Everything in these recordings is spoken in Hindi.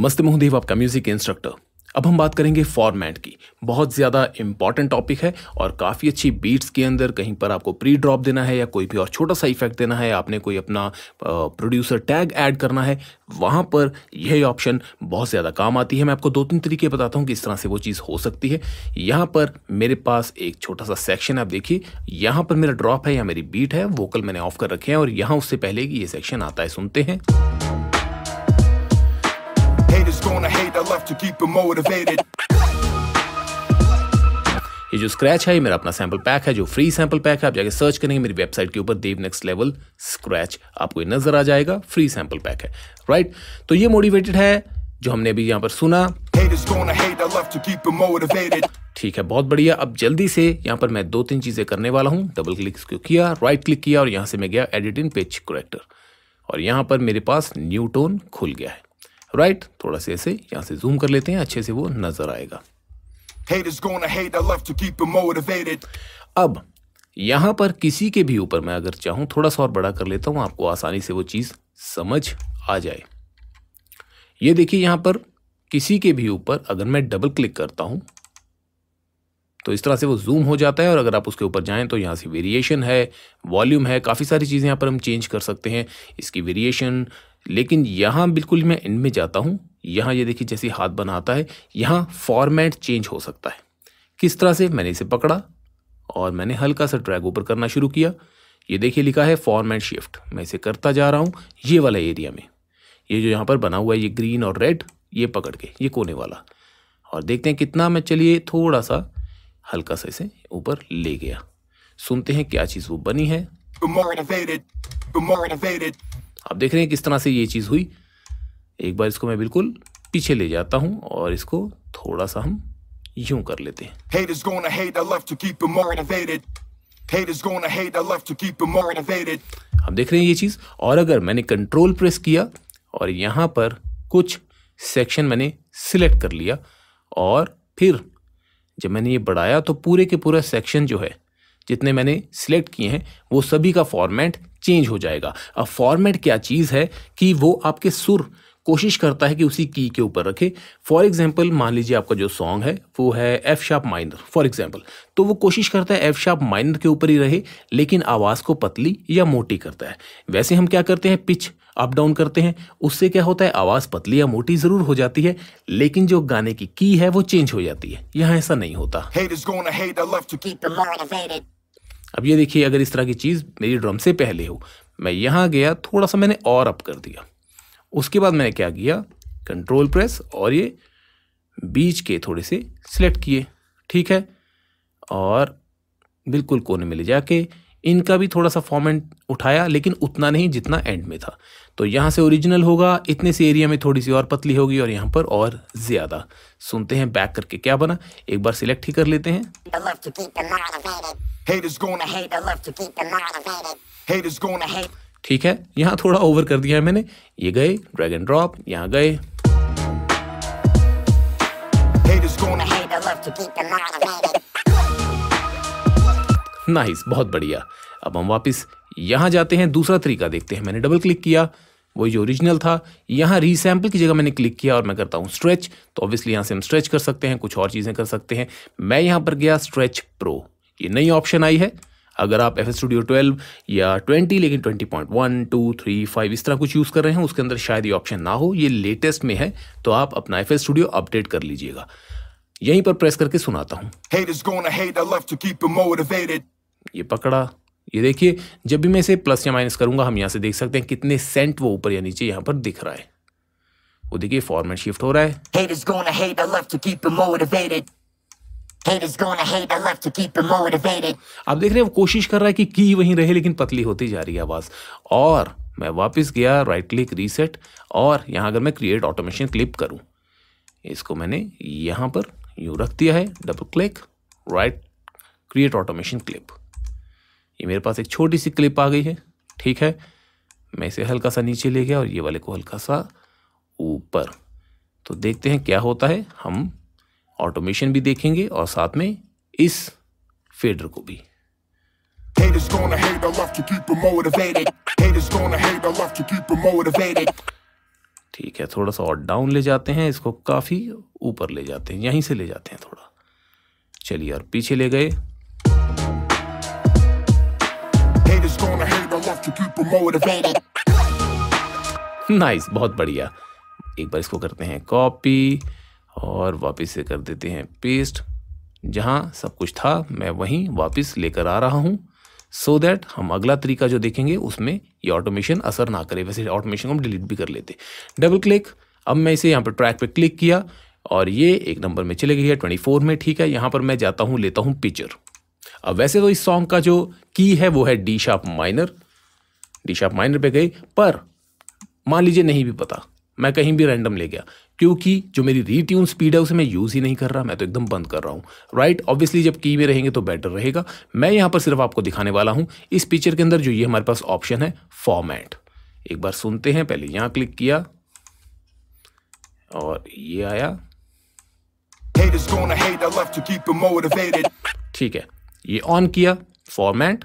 नमस्ते मोहदेव आपका म्यूजिक इंस्ट्रक्टर अब हम बात करेंगे फॉर्मेट की बहुत ज़्यादा इंपॉर्टेंट टॉपिक है और काफ़ी अच्छी बीट्स के अंदर कहीं पर आपको प्री ड्रॉप देना है या कोई भी और छोटा सा इफेक्ट देना है आपने कोई अपना प्रोड्यूसर टैग ऐड करना है वहाँ पर यह ऑप्शन बहुत ज़्यादा काम आती है मैं आपको दो तीन तरीके बताता हूँ कि इस तरह से वो चीज़ हो सकती है यहाँ पर मेरे पास एक छोटा सा सेक्शन आप देखिए यहाँ पर मेरा ड्रॉप है या मेरी बीट है वोकल मैंने ऑफ कर रखे हैं और यहाँ उससे पहले कि ये सेक्शन आता है सुनते हैं Haters gonna hate, I love to keep them motivated. ये जो स्क्रैच है ये मेरा अपना सैंपल पैक है जो फ्री सैंपल पैक है आप जाके सर्च करेंगे मेरी वेबसाइट के ऊपर देव नेक्स्ट लेवल स्क्रैच आपको ये नजर आ जाएगा फ्री सैंपल पैक है राइट तो ये मोटिवेटेड है जो हमने अभी यहाँ पर सुना ठीक है बहुत बढ़िया अब जल्दी से यहाँ पर मैं दो तीन चीजें करने वाला हूँ डबल क्लिक इसको किया राइट क्लिक किया और यहाँ से मैं गया एडिट इन पेज करेक्टर और यहाँ पर मेरे पास न्यू टोन खुल गया है राइट थोड़ा से ऐसे यहाँ से जूम कर लेते हैं अच्छे से वो नजर आएगा अब यहां पर किसी के भी ऊपर मैं अगर चाहूं थोड़ा सा और बड़ा कर लेता हूं आपको आसानी से वो चीज़ समझ आ जाए ये देखिए यहाँ पर किसी के भी ऊपर अगर मैं डबल क्लिक करता हूं तो इस तरह से वो जूम हो जाता है और अगर आप उसके ऊपर जाएं तो यहाँ से वेरिएशन है वॉल्यूम है काफ़ी सारी चीज़ें यहाँ पर हम चेंज कर सकते हैं इसकी वेरिएशन लेकिन यहाँ बिल्कुल मैं एंड में जाता हूँ यहाँ ये देखिए जैसे हाथ बनाता है यहाँ फॉर्मेट चेंज हो सकता है किस तरह से मैंने इसे पकड़ा और मैंने हल्का सा ड्रैग ऊपर करना शुरू किया ये देखिए लिखा है फॉर्मेट शिफ्ट मैं इसे करता जा रहा हूँ ये वाला एरिया में ये जो यहाँ पर बना हुआ है ये ग्रीन और रेड ये पकड़ के ये कोने वाला और देखते हैं कितना मैं चलिए थोड़ा सा हल्का सा इसे ऊपर ले गया सुनते हैं क्या चीज़ वो बनी है motivated, motivated. आप देख रहे हैं किस तरह से ये चीज़ हुई एक बार इसको मैं बिल्कुल पीछे ले जाता हूँ और इसको थोड़ा सा हम यूं कर लेते हैं आप देख रहे हैं ये चीज़ और अगर मैंने कंट्रोल प्रेस किया और यहाँ पर कुछ सेक्शन मैंने सिलेक्ट कर लिया और फिर जब मैंने ये बढ़ाया तो पूरे के पूरा सेक्शन जो है जितने मैंने सिलेक्ट किए हैं वो सभी का फॉर्मेट चेंज हो जाएगा अब फॉर्मेट क्या चीज़ है कि वो आपके सुर कोशिश करता है कि उसी की के ऊपर रखे फॉर एग्जाम्पल मान लीजिए आपका जो सॉन्ग है वो है F sharp minor for example तो वो कोशिश करता है एफ शार्प माइनर के ऊपर ही रहे लेकिन आवाज़ को पतली या मोटी करता है वैसे हम क्या करते हैं पिच अप डाउन करते हैं उससे क्या होता है आवाज़ पतली या मोटी ज़रूर हो जाती है लेकिन जो गाने की की है वो चेंज हो जाती है यहाँ ऐसा नहीं होता अब ये देखिए अगर इस तरह की चीज़ मेरी ड्रम से पहले हो मैं यहाँ गया थोड़ा सा मैंने और अप कर दिया उसके बाद मैंने क्या किया कंट्रोल प्रेस और ये बीच के थोड़े से सिलेक्ट किए ठीक है और बिल्कुल कोने में ले जाके इनका भी थोड़ा सा फॉर्मेट उठाया लेकिन उतना नहीं जितना एंड में था तो यहाँ से ओरिजिनल होगा इतने से एरिया में थोड़ी सी और पतली होगी और यहाँ पर और ज़्यादा सुनते हैं बैक करके क्या बना एक बार सिलेक्ट ही कर लेते हैं ठीक है यहाँ थोड़ा ओवर कर दिया है मैंने ये गए ड्रैग एंड ड्रॉप यहाँ गए Haters gonna hate, I love to keep them motivated. Nice बहुत बढ़िया अब हम वापस यहाँ जाते हैं दूसरा तरीका देखते हैं मैंने डबल क्लिक किया वो जो ओरिजिनल था यहाँ रीसैम्पल की जगह मैंने क्लिक किया और मैं करता हूँ स्ट्रेच तो ऑब्वियसली यहाँ से हम स्ट्रेच कर सकते हैं कुछ और चीज़ें कर सकते हैं मैं यहाँ पर गया स्ट्रेच प्रो ये नई ऑप्शन आई है अगर आप एफ स्टूडियो ट्वेल्व या ट्वेंटी लेकिन twenty point one two three five इस तरह कुछ यूज़ कर रहे हैं उसके अंदर शायद ये ऑप्शन ना हो ये लेटेस्ट में है तो आप अपना एफ स्टूडियो अपडेट कर लीजिएगा यहीं पर प्रेस करके सुनाता हूँ ये पकड़ा ये देखिए जब भी मैं इसे प्लस या माइनस करूंगा हम यहाँ से देख सकते हैं कितने सेंट वो ऊपर या नीचे यहाँ पर दिख रहा है वो देखिए फॉर्मेट शिफ्ट हो रहा है आप देख रहे हैं वो कोशिश कर रहा है कि की वहीं रहे लेकिन पतली होती जा रही है आवाज़ और मैं वापस गया राइट क्लिक रीसेट और यहाँ अगर मैं क्रिएट ऑटोमेशन क्लिप करूँ इसको मैंने यहाँ पर यूँ रख दिया है double click right create automation clip ये मेरे पास एक छोटी सी क्लिप आ गई है ठीक है मैं इसे हल्का सा नीचे ले गया और ये वाले को हल्का सा ऊपर तो देखते हैं क्या होता है हम ऑटोमेशन भी देखेंगे और साथ में इस फेडर को भी ठीक है थोड़ा सा और डाउन ले जाते हैं इसको काफ़ी ऊपर ले जाते हैं यहीं से ले जाते हैं थोड़ा चलिए और पीछे ले गए Haters gonna hate, I love to keep them motivated. Nice nice, बहुत बढ़िया एक बार इसको करते हैं कॉपी और वापस से कर देते हैं पेस्ट जहाँ सब कुछ था मैं वहीं वापस लेकर आ रहा हूँ सो so दैट हम अगला तरीका जो देखेंगे उसमें ये ऑटोमेशन असर ना करे वैसे ऑटोमेशन को हम डिलीट भी कर लेते डबल क्लिक अब मैं इसे यहाँ पर ट्रैक पे क्लिक किया और ये एक नंबर में चले गई है ट्वेंटी फोर में ठीक है यहाँ पर मैं जाता हूँ लेता हूँ पिक्चर अब वैसे तो इस सॉन्ग का जो की है वो है D sharp minor D sharp minor पे गई पर मान लीजिए नहीं भी पता मैं कहीं भी रैंडम ले गया क्योंकि जो मेरी रीट्यून स्पीड है उसे मैं यूज़ ही नहीं कर रहा मैं तो एकदम बंद कर रहा हूँ राइट ऑब्वियसली जब की में रहेंगे तो बेटर रहेगा मैं यहाँ पर सिर्फ आपको दिखाने वाला हूँ इस पिक्चर के अंदर जो ये हमारे पास ऑप्शन है फॉर्मेट एक बार सुनते हैं पहले यहाँ क्लिक किया और ये आया ठीक है ये ऑन किया फॉर्मेट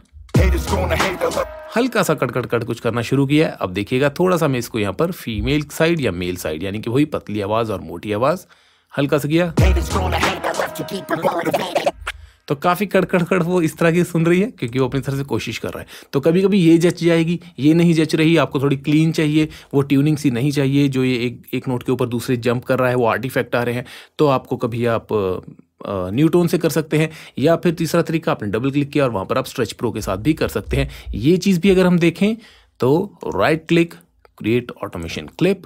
हल्का सा कट कट कट कुछ करना शुरू किया अब देखिएगा थोड़ा सा मैं इसको यहाँ पर फीमेल साइड या मेल साइड यानी कि वही पतली आवाज़ और मोटी आवाज़ हल्का सा किया तो काफ़ी कड़ वो इस तरह की सुन रही है क्योंकि वो अपनी तरह से कोशिश कर रहा है तो कभी कभी ये जच जाएगी ये नहीं जच रही आपको थोड़ी क्लीन चाहिए वो ट्यूनिंग सी नहीं चाहिए जो ये एक एक नोट के ऊपर दूसरे जंप कर रहा है वो आर्टिफैक्ट आ रहे हैं तो आपको कभी आप न्यूटोन से कर सकते हैं या फिर तीसरा तरीका आपने डबल क्लिक किया और वहाँ पर आप स्ट्रेच प्रो के साथ भी कर सकते हैं ये चीज़ भी अगर हम देखें तो right click create automation clip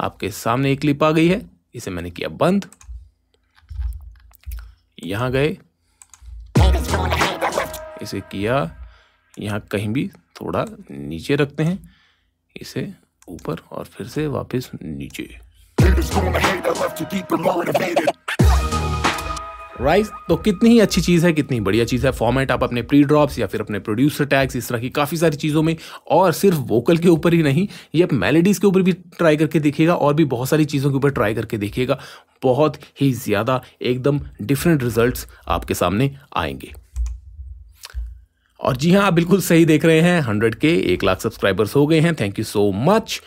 आपके सामने एक क्लिप आ गई है इसे मैंने किया बंद यहाँ गए इसे किया यहाँ कहीं भी थोड़ा नीचे रखते हैं इसे ऊपर और फिर से वापस नीचे राइट तो कितनी ही अच्छी चीज़ है कितनी बढ़िया चीज़ है फॉर्मेट आप अपने प्री ड्रॉप्स या फिर अपने प्रोड्यूसर टैग्स इस तरह की काफ़ी सारी चीज़ों में और सिर्फ वोकल के ऊपर ही नहीं ये आप मेलेडीज़ के ऊपर भी ट्राई करके देखिएगा और भी बहुत सारी चीज़ों के ऊपर ट्राई करके देखिएगा बहुत ही ज़्यादा एकदम डिफरेंट रिजल्ट आपके सामने आएंगे और जी हाँ आप बिल्कुल सही देख रहे हैं हंड्रेड के एक लाख सब्सक्राइबर्स हो गए हैं थैंक यू सो मच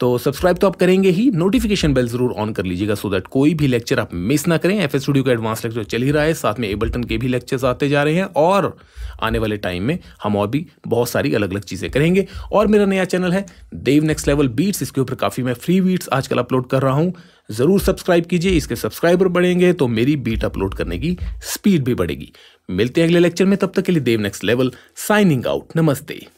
तो सब्सक्राइब तो आप करेंगे ही नोटिफिकेशन बेल जरूर ऑन कर लीजिएगा सो दैट कोई भी लेक्चर आप मिस ना करें एफ स्टूडियो का एडवांस लेक्चर चल ही रहा है साथ में एबल्टन के भी लेक्चर्स आते जा रहे हैं और आने वाले टाइम में हम और भी बहुत सारी अलग अलग चीज़ें करेंगे और मेरा नया चैनल है देव नेक्स्ट लेवल बीट्स इसके ऊपर काफ़ी मैं फ्री बीट्स आजकल अपलोड कर रहा हूँ ज़रूर सब्सक्राइब कीजिए इसके सब्सक्राइबर बढ़ेंगे तो मेरी बीट अपलोड करने की स्पीड भी बढ़ेगी मिलते हैं अगले लेक्चर में तब तक के लिए Dev next level signing out नमस्ते